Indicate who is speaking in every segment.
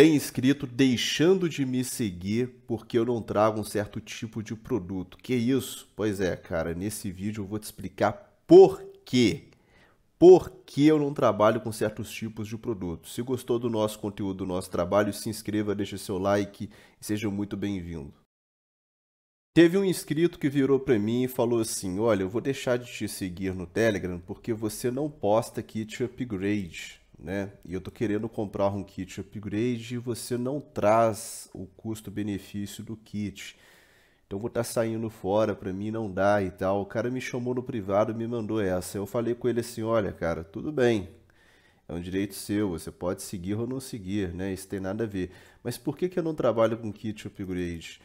Speaker 1: tem escrito deixando de me seguir porque eu não trago um certo tipo de produto. Que isso? Pois é, cara, nesse vídeo eu vou te explicar por quê. Por que eu não trabalho com certos tipos de produto. Se gostou do nosso conteúdo, do nosso trabalho, se inscreva, deixe seu like e seja muito bem-vindo. Teve um inscrito que virou para mim e falou assim: "Olha, eu vou deixar de te seguir no Telegram porque você não posta kit upgrade" né? E eu tô querendo comprar um kit upgrade e você não traz o custo-benefício do kit. Então vou estar tá saindo fora, para mim não dá e tal. O cara me chamou no privado, me mandou essa. Eu falei com ele assim, olha, cara, tudo bem. É um direito seu, você pode seguir ou não seguir, né? Isso tem nada a ver. Mas por que, que eu não trabalho com kit upgrade?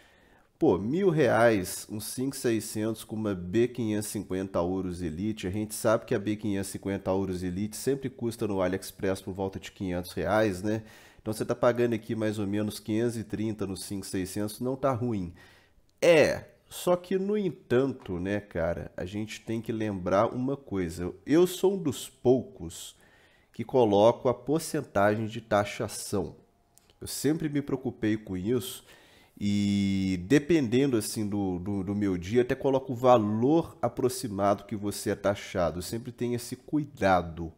Speaker 1: Pô, mil reais, um 5600 com uma B550 Aurus Elite. A gente sabe que a B550 Aurus Elite sempre custa no AliExpress por volta de 500 reais, né? Então você está pagando aqui mais ou menos 530 no 5600, não tá ruim. É, só que no entanto, né, cara, a gente tem que lembrar uma coisa. Eu sou um dos poucos que coloco a porcentagem de taxação. Eu sempre me preocupei com isso e dependendo assim do, do, do, meu dia, até coloco o valor aproximado que você é taxado. sempre tenha esse cuidado.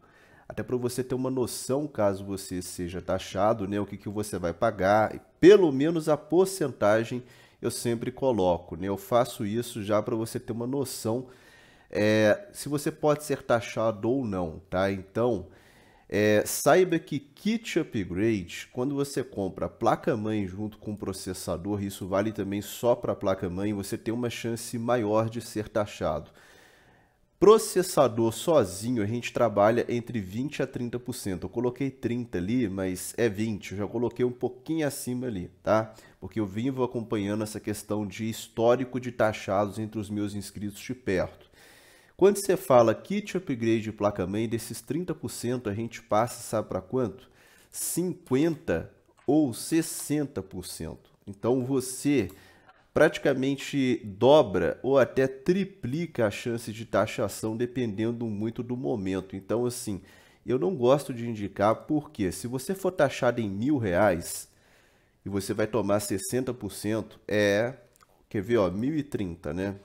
Speaker 1: Até para você ter uma noção, caso você seja taxado, né, o que, que você vai pagar. E pelo menos a porcentagem eu sempre coloco. Né? Eu faço isso já para você ter uma noção é, se você pode ser taxado ou não. tá? Então, é, saiba que kit upgrade, quando você compra placa-mãe junto com processador, isso vale também só para placa-mãe, você tem uma chance maior de ser taxado. Processador sozinho a gente trabalha entre 20 a 30%. Eu coloquei 30 ali, mas é 20, eu já coloquei um pouquinho acima ali, tá? Porque eu vivo acompanhando essa questão de histórico de taxados entre os meus inscritos de perto. Quando você fala kit upgrade de placa-mãe, desses 30% a gente passa, sabe para quanto? 50% ou 60%. Então você praticamente dobra ou até triplica a chance de taxação dependendo muito do momento. Então assim, eu não gosto de indicar porque se você for taxado em mil reais e você vai tomar 60%, é, quer ver, ó, 1.030, né?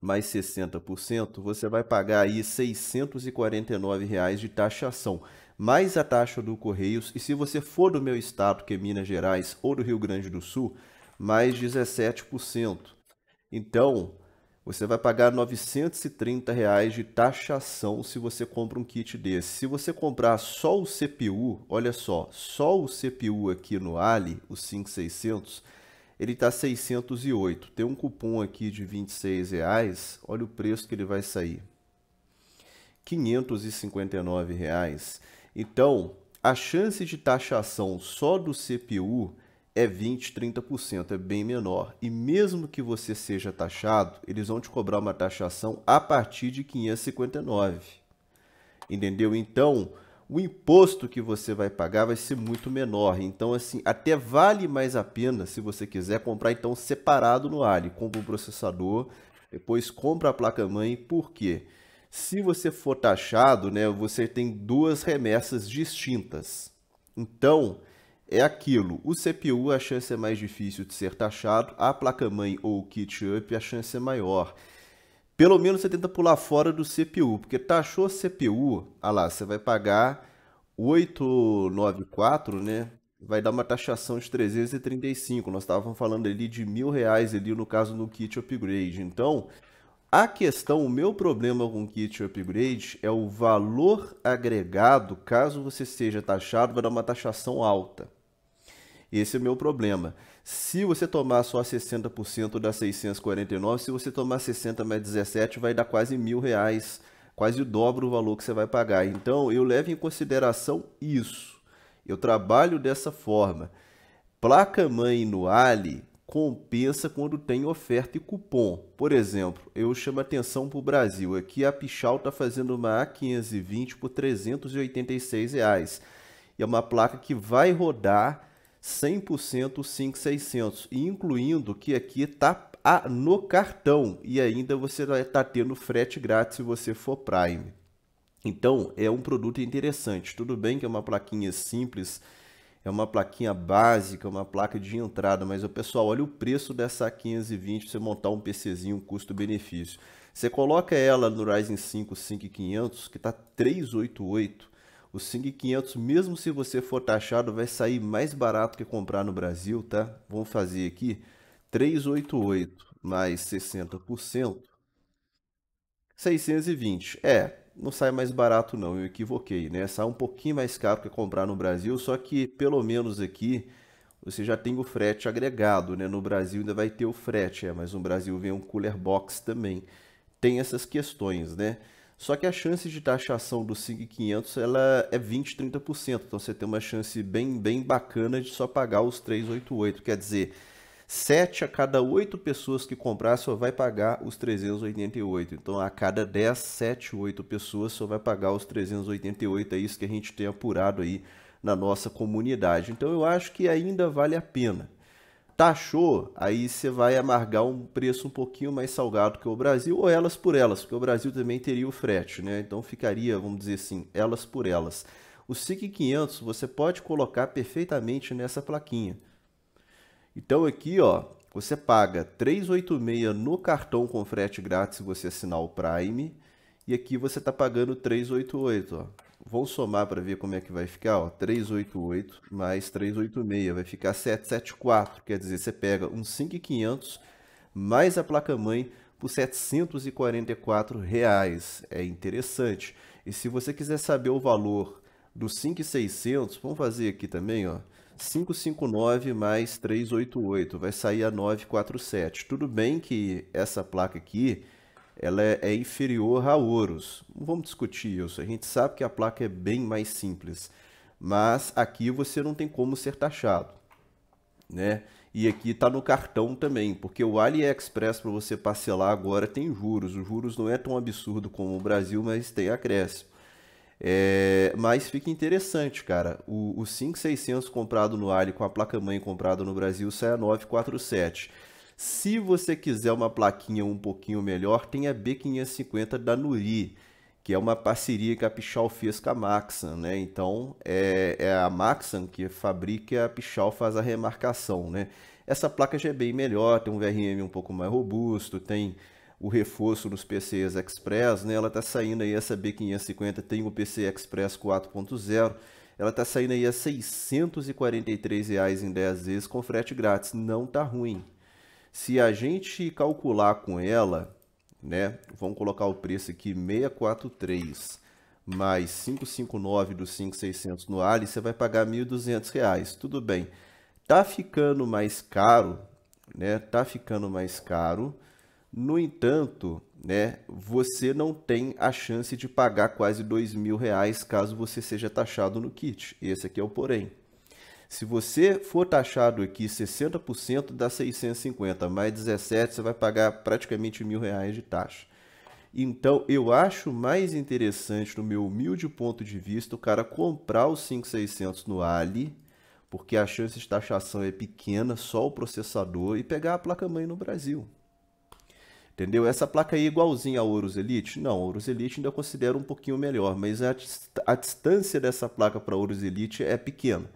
Speaker 1: mais 60%, você vai pagar aí R$ reais de taxação, mais a taxa do Correios. E se você for do meu estado, que é Minas Gerais, ou do Rio Grande do Sul, mais 17%. Então, você vai pagar R$ 930 reais de taxação se você compra um kit desse. Se você comprar só o CPU, olha só, só o CPU aqui no Ali, os 5600, ele está 608. Tem um cupom aqui de 26 reais. Olha o preço que ele vai sair. 559 reais. Então, a chance de taxação só do CPU é 20, 30%, é bem menor. E mesmo que você seja taxado, eles vão te cobrar uma taxação a partir de 559. Entendeu? Então, o imposto que você vai pagar vai ser muito menor. Então, assim, até vale mais a pena, se você quiser, comprar então separado no Ali. Compra o um processador, depois compra a placa-mãe. Por quê? Se você for taxado, né, você tem duas remessas distintas. Então, é aquilo. O CPU, a chance é mais difícil de ser taxado. A placa-mãe ou o kit-up, a chance é maior. Pelo menos você tenta pular fora do CPU, porque taxou CPU, ah lá, você vai pagar 894, né? Vai dar uma taxação de 335. Nós estávamos falando ali de mil reais ali no caso no kit upgrade. Então, a questão, o meu problema com kit upgrade é o valor agregado, caso você seja taxado, vai dar uma taxação alta. Esse é o meu problema. Se você tomar só 60% das 649, se você tomar 60 mais 17, vai dar quase mil reais, quase o dobro do valor que você vai pagar. Então, eu levo em consideração isso. Eu trabalho dessa forma. Placa-mãe no Ali compensa quando tem oferta e cupom. Por exemplo, eu chamo atenção para o Brasil. Aqui a Pichal está fazendo uma A520 por R$ 386. Reais. E é uma placa que vai rodar 100% 5600, incluindo que aqui está no cartão e ainda você vai estar tá tendo frete grátis se você for Prime. Então é um produto interessante. Tudo bem que é uma plaquinha simples, é uma plaquinha básica, é uma placa de entrada, mas o pessoal olha o preço dessa 520 você montar um PCzinho custo-benefício. Você coloca ela no Ryzen 5 5500 que está 388 o Sing 500, mesmo se você for taxado, vai sair mais barato que comprar no Brasil, tá? Vamos fazer aqui 388 mais 60%, 620. É, não sai mais barato não, eu equivoquei, né? Sai um pouquinho mais caro que comprar no Brasil, só que pelo menos aqui você já tem o frete agregado, né? No Brasil ainda vai ter o frete, é, mas no Brasil vem um cooler box também. Tem essas questões, né? Só que a chance de taxação do SIG 500 ela é 20, 30%. Então você tem uma chance bem, bem bacana de só pagar os 388. Quer dizer, 7 a cada 8 pessoas que comprar só vai pagar os 388. Então a cada 10, 7, 8 pessoas só vai pagar os 388. É isso que a gente tem apurado aí na nossa comunidade. Então eu acho que ainda vale a pena taxou, tá aí você vai amargar um preço um pouquinho mais salgado que o Brasil, ou elas por elas, porque o Brasil também teria o frete, né? Então ficaria, vamos dizer assim, elas por elas. O SIC 500 você pode colocar perfeitamente nessa plaquinha. Então aqui, ó, você paga 386 no cartão com frete grátis se você assinar o Prime, e aqui você está pagando 388, ó. Vou somar para ver como é que vai ficar, ó, 388 mais 386, vai ficar 774, quer dizer, você pega um 5,500 mais a placa-mãe por 744 reais. É interessante. E se você quiser saber o valor do 5,600, vamos fazer aqui também, ó, 559 mais 388, vai sair a 947. Tudo bem que essa placa aqui ela é, é inferior a ouros. Não vamos discutir isso. A gente sabe que a placa é bem mais simples, mas aqui você não tem como ser taxado, né? E aqui está no cartão também, porque o AliExpress para você parcelar agora tem juros. Os juros não é tão absurdo como o Brasil, mas tem acréscimo. É, mas fica interessante, cara. O, o 5600 comprado no Ali com a placa-mãe comprada no Brasil sai a 947. Se você quiser uma plaquinha um pouquinho melhor, tem a B550 da Nuri, que é uma parceria que a Pichal fez com a Maxan, né? Então, é, é a Maxan que fabrica e a Pichal faz a remarcação, né? Essa placa já é bem melhor, tem um VRM um pouco mais robusto, tem o reforço nos PCs Express, né? Ela está saindo aí, essa B550 tem o PC Express 4.0, ela está saindo aí a R$ reais em 10 vezes com frete grátis, não está ruim. Se a gente calcular com ela, né? Vamos colocar o preço aqui 643 mais 559 dos 5600 no Ali, você vai pagar 1.200 reais. Tudo bem. Tá ficando mais caro, né? Tá ficando mais caro. No entanto, né, você não tem a chance de pagar quase R$ 2.000 reais caso você seja taxado no kit. Esse aqui é o porém. Se você for taxado aqui 60% dá 650 mais 17, você vai pagar praticamente mil reais de taxa. Então, eu acho mais interessante, no meu humilde ponto de vista, o cara comprar os 5600 no Ali, porque a chance de taxação é pequena, só o processador, e pegar a placa-mãe no Brasil. Entendeu? Essa placa aí é igualzinha a Horus Elite? Não, Horus Elite ainda considero um pouquinho melhor, mas a, a distância dessa placa para Horus Elite é pequena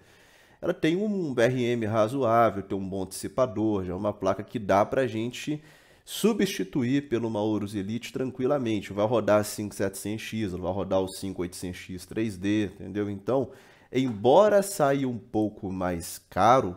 Speaker 1: ela tem um BRM razoável, tem um bom dissipador, já é uma placa que dá para a gente substituir pelo uma Elite tranquilamente. Vai rodar 5700X, vai rodar o 5800X 3D, entendeu? Então, embora saia um pouco mais caro,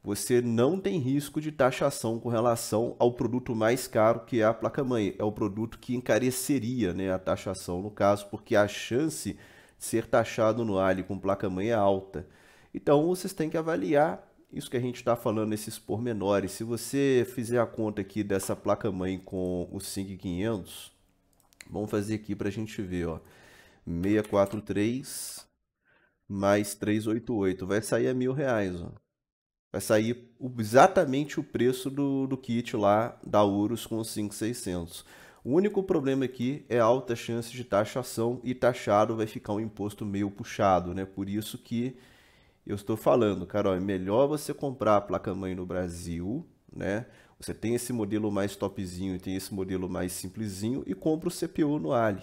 Speaker 1: você não tem risco de taxação com relação ao produto mais caro, que é a placa-mãe. É o produto que encareceria né, a taxação, no caso, porque a chance de ser taxado no Ali com placa-mãe é alta. Então vocês têm que avaliar isso que a gente está falando, esses pormenores. Se você fizer a conta aqui dessa placa-mãe com o SIG 500, vamos fazer aqui para a gente ver, ó, 643 mais 388, vai sair a mil reais, ó. Vai sair exatamente o preço do, do kit lá da Urus com o 5600. O único problema aqui é alta chance de taxação e taxado vai ficar um imposto meio puxado, né? Por isso que eu estou falando, Carol, é melhor você comprar a placa-mãe no Brasil, né? Você tem esse modelo mais topzinho, tem esse modelo mais simplesinho e compra o CPU no Ali.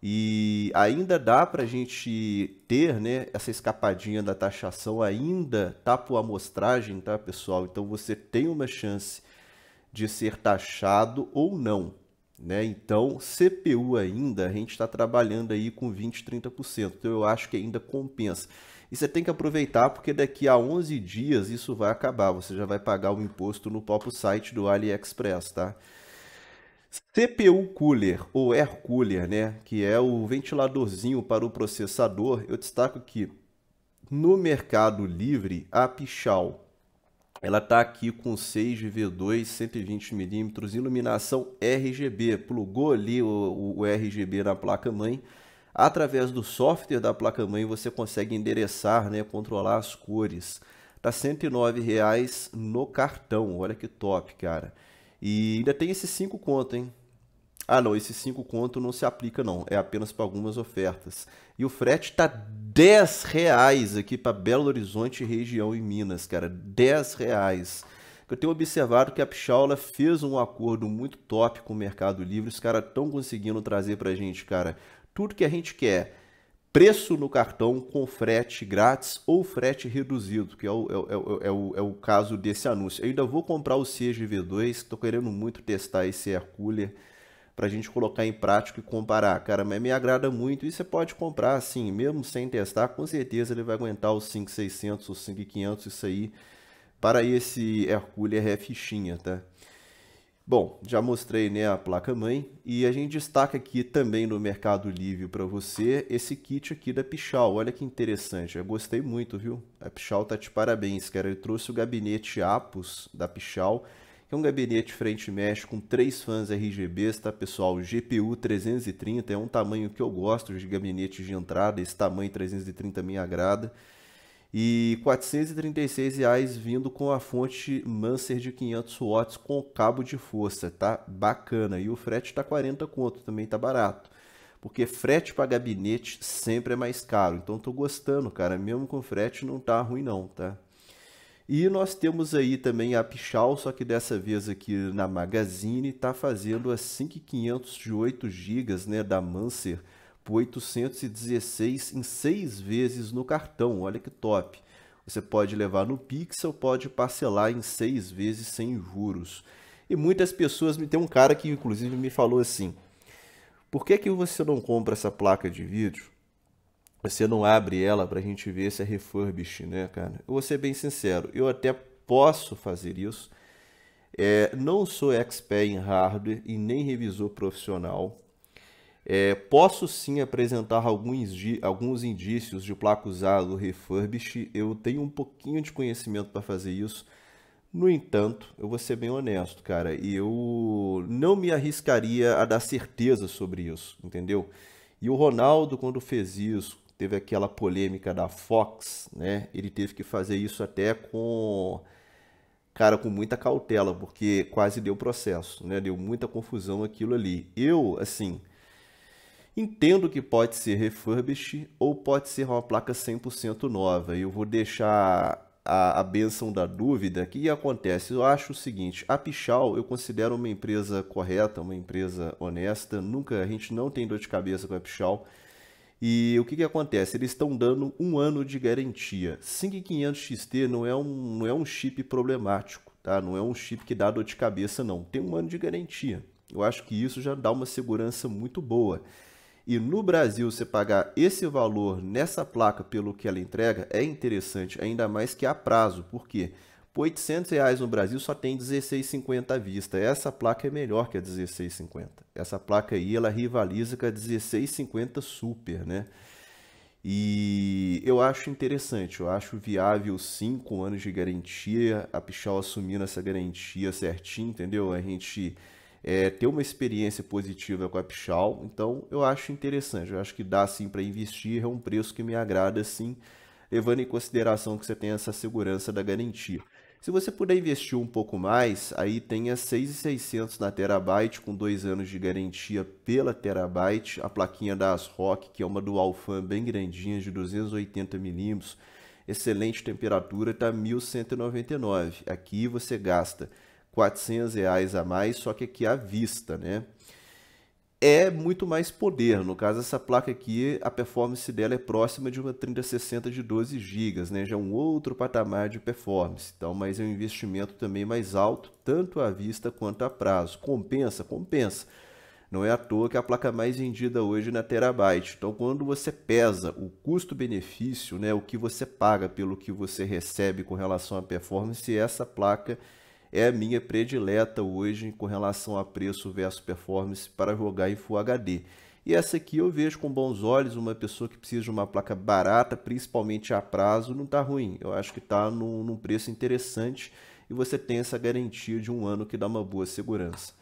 Speaker 1: E ainda dá para a gente ter né, essa escapadinha da taxação, ainda tá por amostragem, tá, pessoal? Então você tem uma chance de ser taxado ou não. Né? Então, CPU ainda, a gente está trabalhando aí com 20%, 30%. Então, eu acho que ainda compensa. E você tem que aproveitar porque daqui a 11 dias isso vai acabar. Você já vai pagar o imposto no próprio site do AliExpress, tá? CPU cooler ou air cooler, né, que é o ventiladorzinho para o processador, eu destaco que no Mercado Livre a Pichal ela está aqui com 6 de V2, 120mm, iluminação RGB. Plugou ali o, o RGB na placa-mãe, Através do software da placa-mãe você consegue endereçar, né, controlar as cores. Tá R$ no cartão, olha que top, cara. E ainda tem esses 5 conto, hein? Ah não, esses 5 conto não se aplica não, é apenas para algumas ofertas. E o frete tá 10 reais aqui para Belo Horizonte região e Minas, cara, 10 reais. Eu tenho observado que a Pichaula fez um acordo muito top com o Mercado Livre, os caras estão conseguindo trazer a gente, cara, tudo que a gente quer. Preço no cartão com frete grátis ou frete reduzido, que é o, é, é, é o, é o caso desse anúncio. Eu ainda vou comprar o CGV2, estou querendo muito testar esse air cooler para a gente colocar em prática e comparar. Cara, mas me agrada muito e você pode comprar assim, mesmo sem testar, com certeza ele vai aguentar os 5600, os 5500, isso aí, para esse Hercule RF Xinha, tá? Bom, já mostrei né, a placa-mãe e a gente destaca aqui também no Mercado Livre para você esse kit aqui da Pichal. Olha que interessante, eu gostei muito, viu? A Pichal tá de parabéns, cara. Ele trouxe o gabinete Apus da Pichal, que é um gabinete frente mesh com três fãs RGBs, tá pessoal? GPU 330 é um tamanho que eu gosto de gabinete de entrada, esse tamanho 330 me agrada e 436 reais vindo com a fonte Manser de 500 watts com cabo de força, tá bacana. E o frete tá 40 conto, também tá barato. Porque frete para gabinete sempre é mais caro. Então tô gostando, cara, mesmo com frete não tá ruim não, tá? E nós temos aí também a Pichal, só que dessa vez aqui na Magazine tá fazendo a 5500 de 8 GB, né, da Manser 816 tipo, em seis vezes no cartão. Olha que top! Você pode levar no Pixel, pode parcelar em seis vezes sem juros. E muitas pessoas me tem um cara que inclusive me falou assim: por que que você não compra essa placa de vídeo? Você não abre ela para a gente ver se é refurbished, né, cara? Eu vou ser bem sincero, eu até posso fazer isso. É, não sou expert em hardware e nem revisor profissional. É, posso sim apresentar alguns, alguns indícios de placa usada refurbished, eu tenho um pouquinho de conhecimento para fazer isso. No entanto, eu vou ser bem honesto, cara, e eu não me arriscaria a dar certeza sobre isso, entendeu? E o Ronaldo, quando fez isso, teve aquela polêmica da Fox, né? Ele teve que fazer isso até com cara, com muita cautela, porque quase deu processo, né? Deu muita confusão aquilo ali. Eu, assim, Entendo que pode ser refurbished ou pode ser uma placa 100% nova. Eu vou deixar a, a benção da dúvida que acontece. Eu acho o seguinte, a Pichal eu considero uma empresa correta, uma empresa honesta. Nunca, a gente não tem dor de cabeça com a Pichal. E o que, que acontece? Eles estão dando um ano de garantia. 5500 XT não é um, não é um chip problemático, tá? Não é um chip que dá dor de cabeça, não. Tem um ano de garantia. Eu acho que isso já dá uma segurança muito boa e no Brasil você pagar esse valor nessa placa pelo que ela entrega é interessante, ainda mais que a prazo. Por quê? Por 800 reais no Brasil só tem 16,50 à vista. Essa placa é melhor que a 16,50. Essa placa aí ela rivaliza com a 16,50 Super, né? E eu acho interessante, eu acho viável 5 anos de garantia, a Pichal assumindo essa garantia certinho, entendeu? A gente é, ter uma experiência positiva com a Pichal, então eu acho interessante, eu acho que dá sim para investir, é um preço que me agrada sim, levando em consideração que você tem essa segurança da garantia. Se você puder investir um pouco mais, aí tenha 6.600 na Terabyte com dois anos de garantia pela Terabyte, a plaquinha da ASRock, que é uma dual fan bem grandinha de 280 milímetros, excelente temperatura, está 1.199. Aqui você gasta 400 reais a mais, só que aqui à vista, né? É muito mais poder. No caso, essa placa aqui, a performance dela é próxima de uma 3060 de 12 GB, né? Já é um outro patamar de performance. Então, mas é um investimento também mais alto, tanto à vista quanto a prazo. Compensa? Compensa. Não é à toa que é a placa mais vendida hoje na Terabyte. Então, quando você pesa o custo-benefício, né, o que você paga pelo que você recebe com relação à performance, essa placa é a minha predileta hoje com relação a preço versus performance para jogar em Full HD. E essa aqui eu vejo com bons olhos, uma pessoa que precisa de uma placa barata, principalmente a prazo, não está ruim. Eu acho que está num, num preço interessante e você tem essa garantia de um ano que dá uma boa segurança.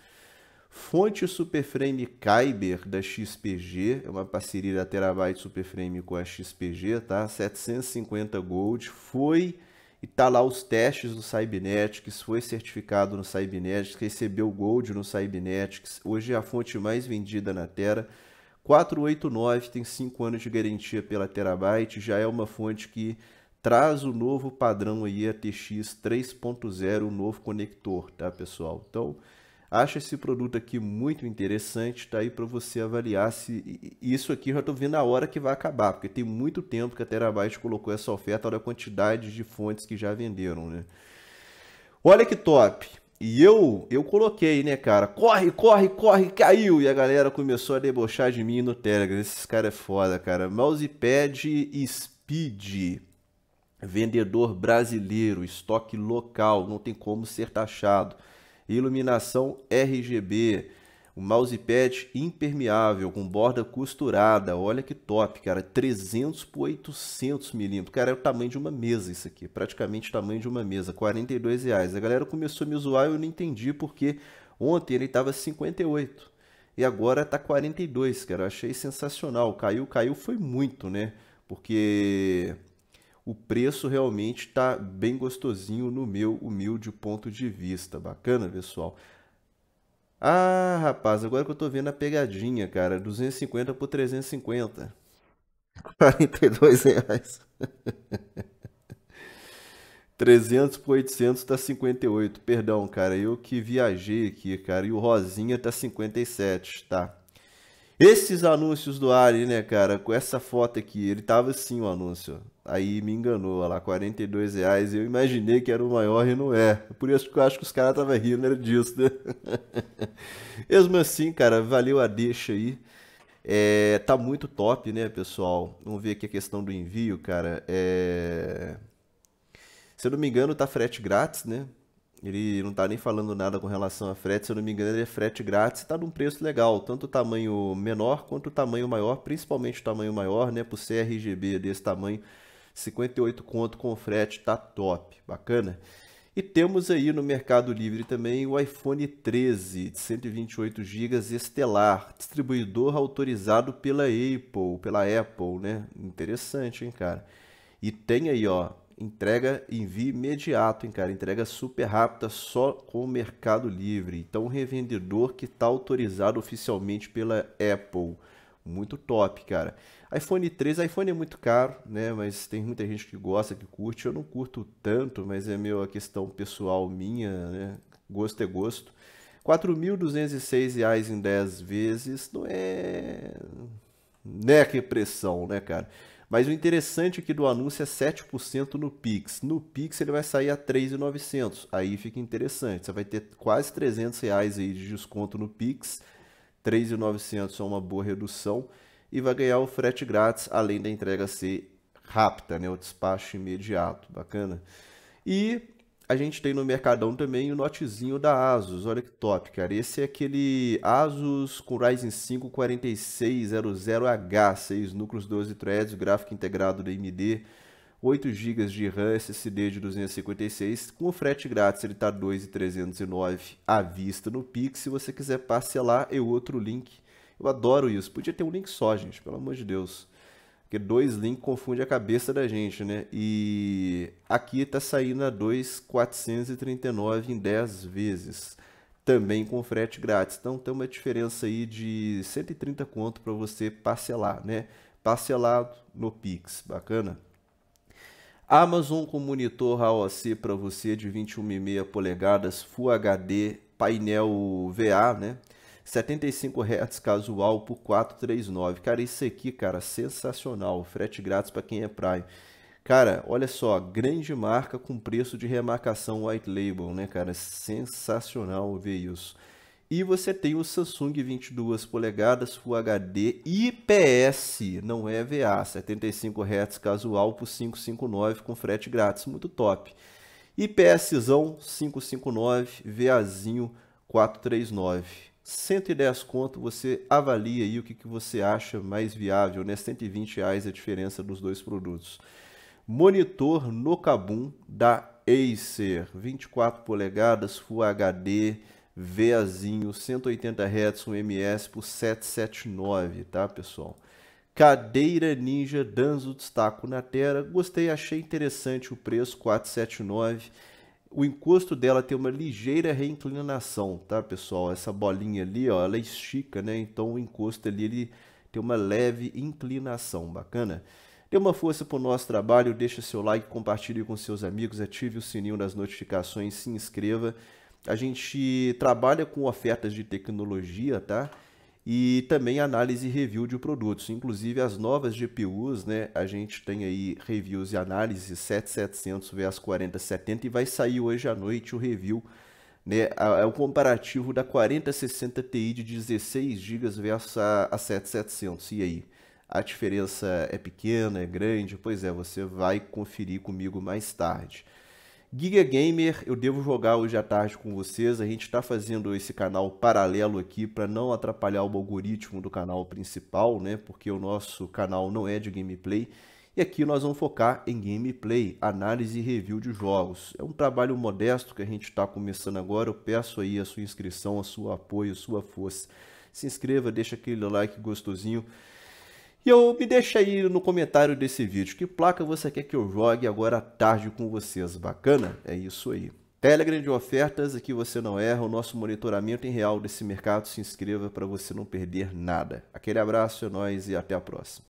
Speaker 1: Fonte Superframe Kyber da XPG, é uma parceria da Terabyte Superframe com a XPG, tá? 750 Gold, foi e tá lá os testes do Cybernetics, foi certificado no Cybernetics, recebeu Gold no Cybernetics, hoje é a fonte mais vendida na Terra. 489 tem 5 anos de garantia pela Terabyte, já é uma fonte que traz o novo padrão aí, a TX 3.0, o novo conector, tá pessoal? Então, Acho esse produto aqui muito interessante, tá aí para você avaliar se isso aqui já estou vendo a hora que vai acabar, porque tem muito tempo que a Terabyte colocou essa oferta, olha a quantidade de fontes que já venderam, né? Olha que top. E eu eu coloquei, né, cara? Corre, corre, corre, caiu. E a galera começou a debochar de mim no Telegram. Esses caras é foda, cara. Mousepad Speed vendedor brasileiro, estoque local, não tem como ser taxado iluminação RGB, o mousepad impermeável com borda costurada, olha que top, cara, 300 por 800 milímetros, cara, é o tamanho de uma mesa isso aqui, praticamente o tamanho de uma mesa, 42 reais. A galera começou a me zoar, eu não entendi porque ontem ele estava 58 e agora tá 42, cara, achei sensacional, caiu, caiu, foi muito, né? Porque o preço realmente está bem gostosinho no meu humilde ponto de vista. Bacana, pessoal? Ah, rapaz, agora que eu tô vendo a pegadinha, cara. 250 por 350. 42 reais. 300 por 800 tá 58. Perdão, cara. Eu que viajei aqui, cara. E o Rosinha tá 57, tá? Esses anúncios do Ari, né, cara? Com essa foto aqui, ele tava assim o anúncio. Aí me enganou, olha lá, 42 reais. Eu imaginei que era o maior e não é. Por isso que eu acho que os caras estavam rindo era disso, né? Mesmo assim, cara, valeu a deixa aí. É, tá muito top, né, pessoal? Vamos ver aqui a questão do envio, cara. É... Se eu não me engano, tá frete grátis, né? Ele não está nem falando nada com relação a frete, se eu não me engano, ele é frete grátis e está num preço legal, tanto o tamanho menor quanto o tamanho maior, principalmente o tamanho maior, né? Por CRGB desse tamanho, 58 conto com frete, tá top, bacana. E temos aí no Mercado Livre também o iPhone 13 de 128 GB Estelar, distribuidor autorizado pela Apple, pela Apple, né? Interessante, hein, cara? E tem aí, ó, entrega envio imediato, hein, cara? Entrega super rápida só com o Mercado Livre. Então, revendedor que está autorizado oficialmente pela Apple. Muito top, cara. iPhone 3, iPhone é muito caro, né? Mas tem muita gente que gosta, que curte. Eu não curto tanto, mas é meu, a questão pessoal minha, né? Gosto é gosto. R$ reais em 10 vezes não é. Né, que pressão, né, cara? Mas o interessante aqui é do anúncio é 7% no Pix. No Pix ele vai sair a 3.900. Aí fica interessante. Você vai ter quase 300 reais aí de desconto no Pix. 3.900 é uma boa redução e vai ganhar o frete grátis, além da entrega ser rápida, né? O despacho imediato. Bacana. E a gente tem no Mercadão também o notezinho da Asus. Olha que top, cara. Esse é aquele Asus com Ryzen 5 4600H, 6 núcleos, 12 threads, gráfico integrado da AMD, 8 GB de RAM, SSD de 256, com frete grátis ele tá 2,309 à vista no Pix. Se você quiser parcelar, eu é outro link. Eu adoro isso. Podia ter um link só, gente, pelo amor de Deus. Porque dois links confunde a cabeça da gente, né? E aqui está saindo a 2,439 em 10 vezes. Também com frete grátis. Então tem uma diferença aí de 130 conto para você parcelar, né? Parcelado no Pix, bacana? Amazon com monitor AOC para você de 21,5 polegadas, Full HD, painel VA, né? 75 Hz casual por 439. Cara, isso aqui, cara, sensacional. Frete grátis para quem é Prime. Cara, olha só, grande marca com preço de remarcação white label, né, cara? Sensacional ver isso. E você tem o Samsung 22 polegadas Full HD IPS, não é VA, 75 Hz casual por 559 com frete grátis, muito top. IPSzão 559, VAzinho 439. 110 conto, você avalia aí o que, que você acha mais viável, né? 120 reais é a diferença dos dois produtos. Monitor no Kabum da Acer, 24 polegadas, Full HD, VAzinho, 180 Hz, 1 ms por 779, tá pessoal? Cadeira Ninja Danzo, destaco na tela, gostei, achei interessante o preço, 479 o encosto dela tem uma ligeira reinclinação, tá, pessoal? Essa bolinha ali, ó, ela é estica, né? Então o encosto ali ele tem uma leve inclinação, bacana? Dê uma força para o nosso trabalho, deixa seu like, compartilhe com seus amigos, ative o sininho das notificações, se inscreva. A gente trabalha com ofertas de tecnologia, tá? e também análise e review de produtos. Inclusive as novas GPUs, né? A gente tem aí reviews e análises 7700 vs 4070 e vai sair hoje à noite o review, né? É o comparativo da 4060 Ti de 16 GB versus a, a 7700. E aí? A diferença é pequena, é grande? Pois é, você vai conferir comigo mais tarde. Giga Gamer, eu devo jogar hoje à tarde com vocês. A gente está fazendo esse canal paralelo aqui para não atrapalhar o algoritmo do canal principal, né? Porque o nosso canal não é de gameplay. E aqui nós vamos focar em gameplay, análise e review de jogos. É um trabalho modesto que a gente está começando agora. Eu peço aí a sua inscrição, a seu apoio, a sua força. Se inscreva, deixa aquele like gostosinho e eu me deixa aí no comentário desse vídeo que placa você quer que eu jogue agora à tarde com vocês. Bacana? É isso aí. Telegram de ofertas, aqui você não erra. O nosso monitoramento em real desse mercado. Se inscreva para você não perder nada. Aquele abraço, é nóis e até a próxima.